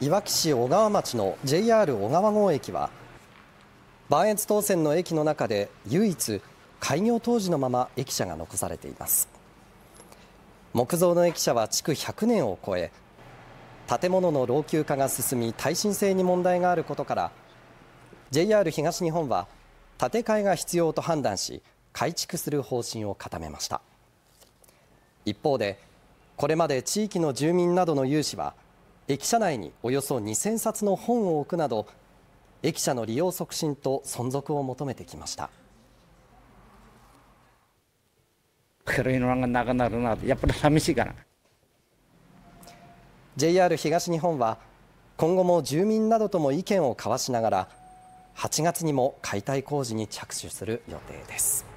いわき市小川町の JR 小川郷駅は磐越東線の駅の中で唯一開業当時のまま駅舎が残されています木造の駅舎は築100年を超え建物の老朽化が進み耐震性に問題があることから JR 東日本は建て替えが必要と判断し改築する方針を固めました一方でこれまで地域の住民などの有志は駅舎内におよそ2000冊の本を置くなど駅舎の利用促進と存続を求めてきました広いのがななるなやっぱり寂しい JR 東日本は今後も住民などとも意見を交わしながら8月にも解体工事に着手する予定です。